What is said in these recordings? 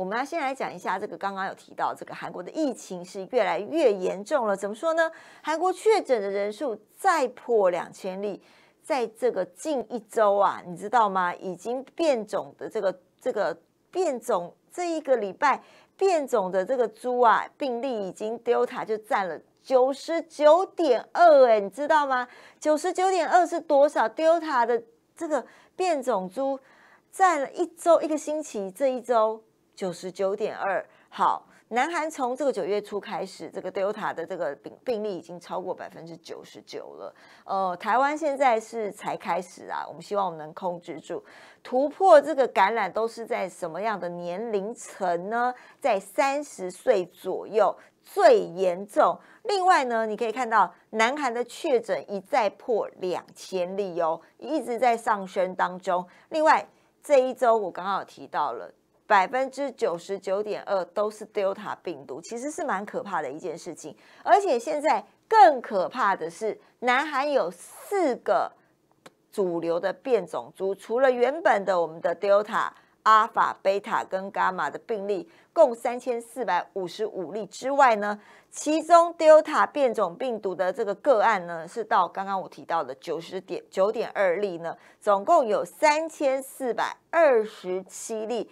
我们要先来讲一下这个，刚刚有提到这个韩国的疫情是越来越严重了。怎么说呢？韩国确诊的人数再破两千例，在这个近一周啊，你知道吗？已经变种的这个这个变种这一个礼拜变种的这个猪啊病例已经 Delta 就占了九十九点二，哎，你知道吗？九十九点二是多少？Delta 的这个变种猪占了一周一个星期这一周。九十九点二，好，南韩从这个九月初开始，这个 Delta 的这个病病例已经超过百分之九十九了。呃，台湾现在是才开始啊，我们希望我们能控制住。突破这个感染都是在什么样的年龄层呢？在三十岁左右最严重。另外呢，你可以看到南韩的确诊一再破两千例哦，一直在上升当中。另外这一周我刚好提到了。百分之九十九点二都是 Delta 病毒，其实是蛮可怕的一件事情。而且现在更可怕的是，南韩有四个主流的变种株，除了原本的我们的 Delta、Alpha、Beta 跟 Gamma 的病例共三千四百五十五例之外呢，其中 Delta 变种病毒的这个个案呢，是到刚刚我提到的九十九点二例呢，总共有三千四百二十七例。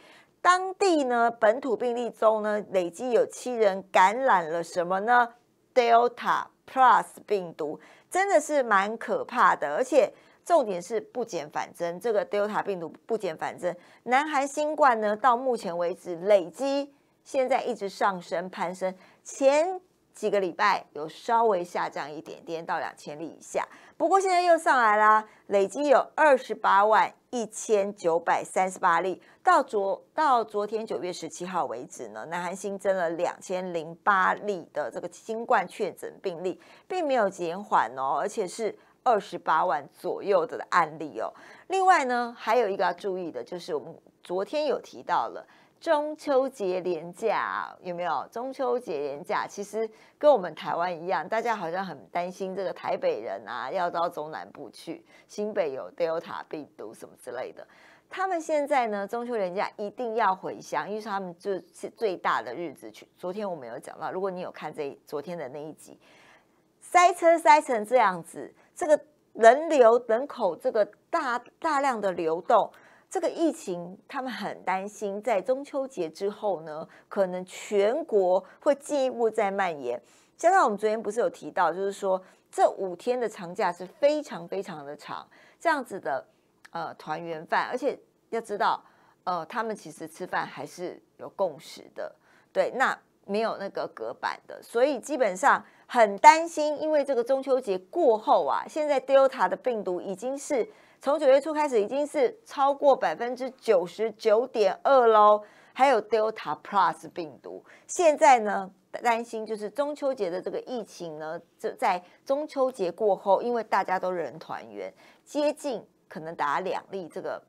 当地呢本土病例中呢，累计有七人感染了什么呢？Delta Plus 病毒真的是蛮可怕的，而且重点是不减反增。这个 Delta 病毒不减反增，南韩新冠呢到目前为止累积现在一直上升攀升前。几个礼拜有稍微下降一点点到两千例以下，不过现在又上来啦，累计有二十八万一千九百三十八例。到昨到昨天九月十七号为止呢，南韩新增了两千零八例的这个新冠确诊病例，并没有减缓哦，而且是二十八万左右的案例哦。另外呢，还有一个要注意的，就是我们昨天有提到了。中秋节连假有没有？中秋节连假其实跟我们台湾一样，大家好像很担心这个台北人啊，要到中南部去，新北有 l t 塔病毒什么之类的。他们现在呢，中秋连假一定要回乡，因为他们就是最大的日子去。昨天我们有讲到，如果你有看这昨天的那一集，塞车塞成这样子，这个人流人口这个大大量的流动。这个疫情，他们很担心，在中秋节之后呢，可能全国会进一步在蔓延。加上我们昨天不是有提到，就是说这五天的长假是非常非常的长，这样子的呃团圆饭，而且要知道，呃，他们其实吃饭还是有共识的，对，那没有那个隔板的，所以基本上很担心，因为这个中秋节过后啊，现在 Delta 的病毒已经是。从九月初开始，已经是超过百分之九十九点二喽。还有 Delta Plus 病毒，现在呢担心就是中秋节的这个疫情呢，就在中秋节过后，因为大家都人团圆，接近可能打两例这个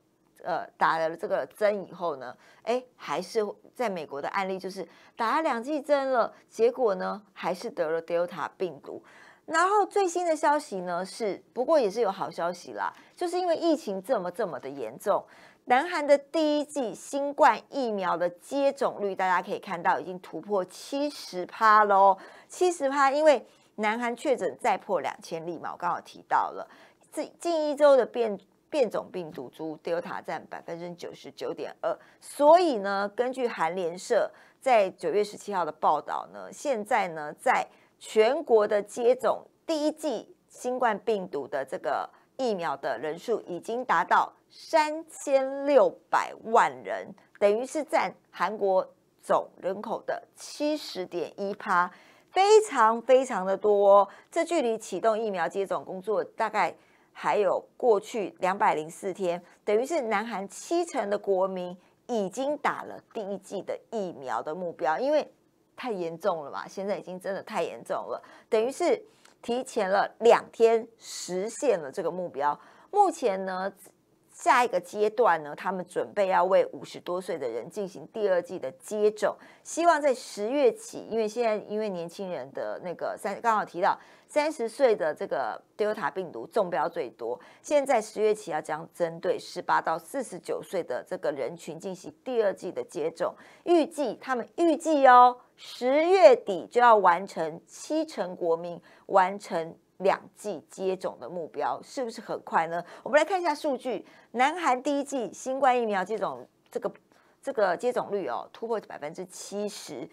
呃打了这个针以后呢，哎，还是在美国的案例就是打两剂针了，结果呢还是得了 Delta 病毒。然后最新的消息呢是，不过也是有好消息啦，就是因为疫情这么这么的严重，南韩的第一季新冠疫苗的接种率，大家可以看到已经突破七十趴喽，七十趴，因为南韩确诊再破两千例嘛，我刚好提到了，近近一周的变变种病毒株 Delta 占百分之九十九点二，所以呢，根据韩联社在九月十七号的报道呢，现在呢在。全国的接种第一剂新冠病毒的这个疫苗的人数已经达到三千六百万人，等于是占韩国总人口的七十点一趴，非常非常的多哦。这距离启动疫苗接种工作大概还有过去两百零四天，等于是南韩七成的国民已经打了第一剂的疫苗的目标，因为。太严重了嘛！现在已经真的太严重了，等于是提前了两天实现了这个目标。目前呢？下一个阶段呢，他们准备要为五十多岁的人进行第二季的接种，希望在十月起，因为现在因为年轻人的那个三，刚好提到三十岁的这个 Delta 病毒中标最多，现在十月起要将针对十八到四十九岁的这个人群进行第二季的接种，预计他们预计哦，十月底就要完成七成国民完成。两季接种的目标是不是很快呢？我们来看一下数据，南韩第一季新冠疫苗接种这个这个接种率哦，突破百分之七十，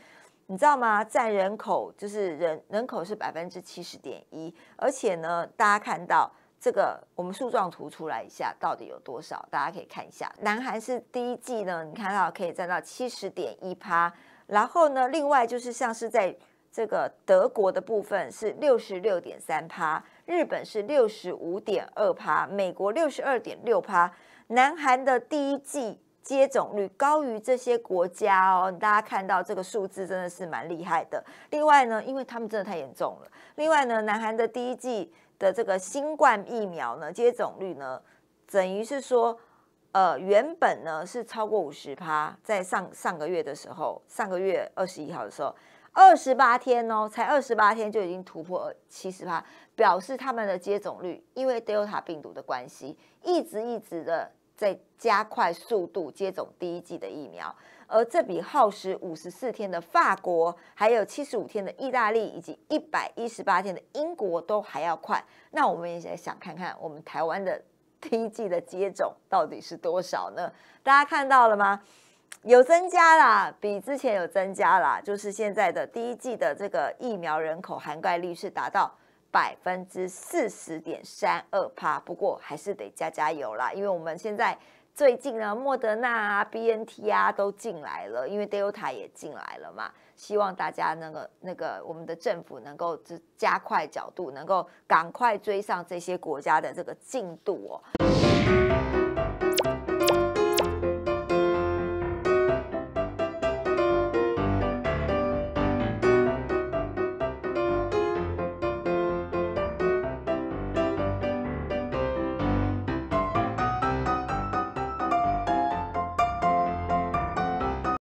你知道吗？占人口就是人人口是百分之七十点一，而且呢，大家看到这个我们树状图出来一下，到底有多少？大家可以看一下，南韩是第一季呢，你看到可以占到七十点一趴，然后呢，另外就是像是在这个德国的部分是六十六点三趴，日本是六十五点二趴，美国六十二点六趴，南韩的第一季接种率高于这些国家哦。大家看到这个数字真的是蛮厉害的。另外呢，因为他们真的太严重了。另外呢，南韩的第一季的这个新冠疫苗呢接种率呢，等于是说，呃，原本呢是超过五十趴，在上上个月的时候，上个月二十一号的时候。二十八天哦，才二十八天就已经突破七十八，表示他们的接种率因为 Delta 病毒的关系，一直一直的在加快速度接种第一季的疫苗，而这比耗时五十四天的法国，还有七十五天的意大利，以及一百一十八天的英国都还要快。那我们也想看看我们台湾的第一季的接种到底是多少呢？大家看到了吗？有增加啦，比之前有增加啦，就是现在的第一季的这个疫苗人口涵盖率是达到百分之四十点三二趴。不过还是得加加油啦，因为我们现在最近呢，莫德纳啊、B N T 啊都进来了，因为 Delta 也进来了嘛。希望大家那个那个我们的政府能够加快角度，能够赶快追上这些国家的这个进度哦。